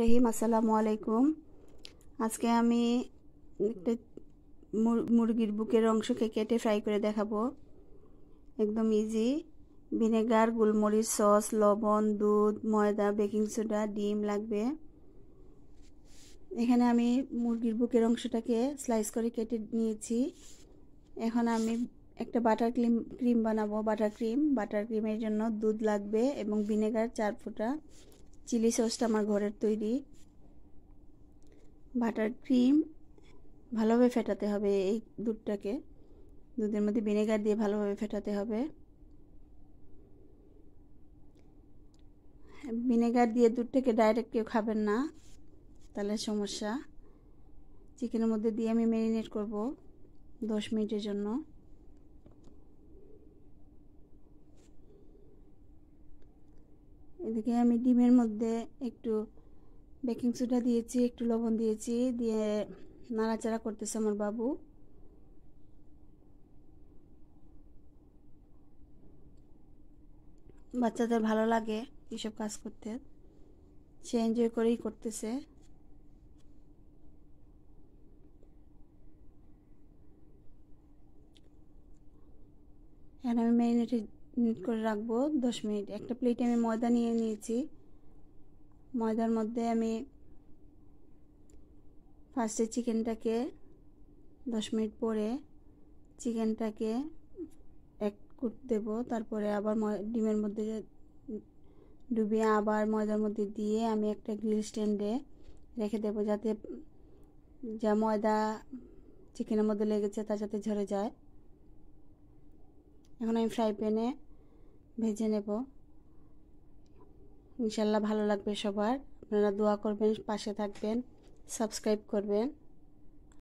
রহিম আসসালামু আলাইকুম আজকে আমি একটা মুরগির বুকের অংশকে কেটে ফ্রাই করে দেখাবো একদম ইজি ভিনেগার গোলমরিচ সস লবণ দুধ ময়দা বেকিং সোডা ডিম লাগবে এখানে আমি মুরগির বুকের অংশটাকে স্লাইস করে কেটে নিয়েছি এখন আমি একটা বাটার ক্রিম ক্রিম বানাবো বাটার ক্রিম বাটার ক্রিমের জন্য দুধ লাগবে এবং ভিনেগার চার ফোঁটা চিলি সসটা আমার ঘরের তৈরি বাটার ক্রিম ভালোভাবে ফেটাতে হবে এই দুধটাকে দুধের মধ্যে ভিনেগার দিয়ে ভালোভাবে ফেটাতে হবে ভিনেগার দিয়ে দুধটাকে ডাইরেক্ট কেউ খাবেন না তাহলে সমস্যা চিকেনের মধ্যে দিয়ে আমি ম্যারিনেট করব দশ মিনিটের জন্য এদিকে আমি ডিমের মধ্যে একটু বেকিং সোডা দিয়েছি একটু লবণ দিয়েছি দিয়ে নাড়াচাড়া করতেছে আমার বাবু বাচ্চাদের ভালো লাগে এইসব কাজ করতে সে এনজয় করেই করতেছে এখানে আমি ম্যারিনেটের নিট করে রাখবো দশ মিনিট একটা প্লেটে আমি ময়দা নিয়ে নিয়েছি ময়দার মধ্যে আমি ফার্স্টে চিকেনটাকে দশ মিনিট পরে চিকেনটাকে এক কুট দেব তারপরে আবার ডিমের মধ্যে ডুবিয়ে আবার ময়দার মধ্যে দিয়ে আমি একটা গ্রিল স্ট্যান্ডে রেখে দেব যাতে যা ময়দা চিকেনের মধ্যে লেগেছে তা যাতে ঝরে যায় এখন আমি ফ্রাই প্যানে ভেজে নেব ইনশাল্লাহ ভালো লাগবে সবার আপনারা দোয়া করবেন পাশে থাকবেন সাবস্ক্রাইব করবেন